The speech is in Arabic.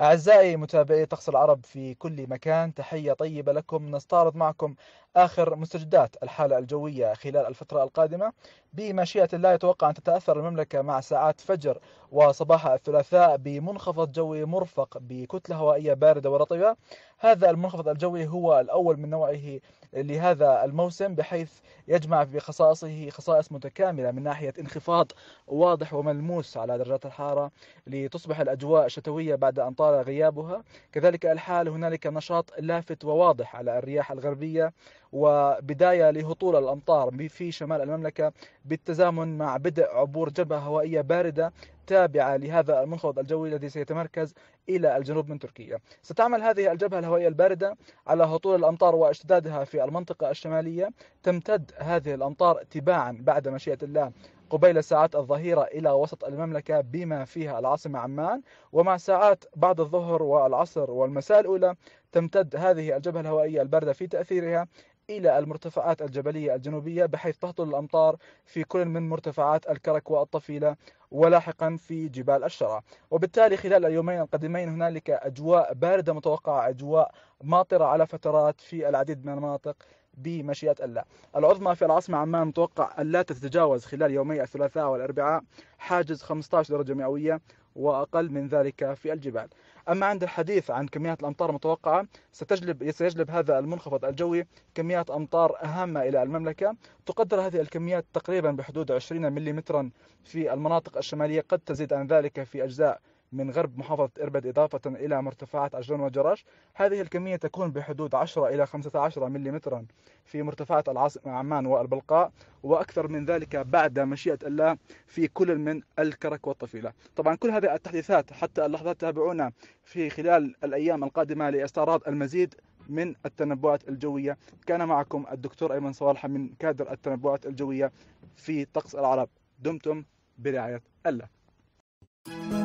أعزائي متابعي طقس العرب في كل مكان تحية طيبة لكم نستعرض معكم آخر مستجدات الحالة الجوية خلال الفترة القادمة بمشيئة الله يتوقع أن تتأثر المملكة مع ساعات فجر وصباح الثلاثاء بمنخفض جوي مرفق بكتلة هوائية باردة ورطبة هذا المنخفض الجوي هو الأول من نوعه لهذا الموسم بحيث يجمع بخصائصه خصائص متكاملة من ناحية انخفاض واضح وملموس على درجات الحارة لتصبح الأجواء شتوية بعد أن طال غيابها كذلك الحال هنالك نشاط لافت وواضح على الرياح الغربية وبداية لهطول الأمطار في شمال المملكة بالتزامن مع بدء عبور جبهة هوائية باردة تابعة لهذا المنخفض الجوي الذي سيتمركز إلى الجنوب من تركيا ستعمل هذه الجبهة الهوائية الباردة على هطول الأمطار واشتدادها في المنطقة الشمالية تمتد هذه الأمطار تباعا بعد مشيئة الله قبيل ساعات الظهيرة إلى وسط المملكة بما فيها العاصمة عمان ومع ساعات بعد الظهر والعصر والمساء الأولى تمتد هذه الجبهة الهوائية الباردة في تأثيرها إلى المرتفعات الجبلية الجنوبية بحيث تهطل الأمطار في كل من مرتفعات الكرك والطفيلة ولاحقا في جبال الشرع وبالتالي خلال اليومين القادمين هنالك أجواء باردة متوقعة أجواء ماطرة على فترات في العديد من المناطق بمشيئة الله العظمى في العاصمة عمان متوقع أن لا تتجاوز خلال يومي الثلاثاء والأربعاء حاجز 15 درجة مئوية وأقل من ذلك في الجبال أما عند الحديث عن كميات الأمطار المتوقعة ستجلب سيجلب هذا المنخفض الجوي كميات أمطار هامة إلى المملكة تقدر هذه الكميات تقريبا بحدود 20 ملم في المناطق الشمالية قد تزيد عن ذلك في أجزاء من غرب محافظة إربد إضافة إلى مرتفعات عجلون وجراش هذه الكمية تكون بحدود 10 إلى 15 ملم في مرتفعات العاصمة عمان والبلقاء وأكثر من ذلك بعد مشيئة الله في كل من الكرك والطفيلة طبعا كل هذه التحديثات حتى اللحظات تابعونا في خلال الأيام القادمة لاستعراض المزيد من التنبؤات الجوية كان معكم الدكتور أيمن صالح من كادر التنبؤات الجوية في طقس العرب دمتم برعاية الله